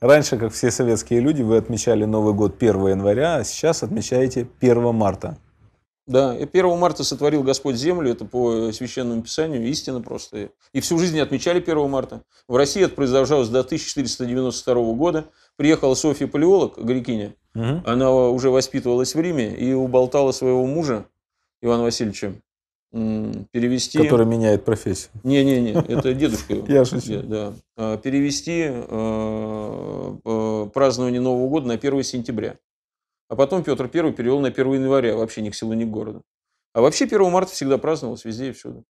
Раньше, как все советские люди, вы отмечали Новый год 1 января, а сейчас отмечаете 1 марта. Да, 1 марта сотворил Господь землю, это по священному писанию, истина просто. И всю жизнь отмечали 1 марта. В России это продолжалось до 1492 года. Приехала Софья Палеолог, грекиня, угу. она уже воспитывалась в Риме и уболтала своего мужа, Ивана Васильевича, перевести... Который меняет профессию. Не-не-не, это дедушка его. Я шучу. Да. А, перевести э, празднование Нового года на 1 сентября. А потом Петр I перевел на 1 января, вообще ни к селу, ни к городу. А вообще 1 марта всегда праздновалось везде и всюду.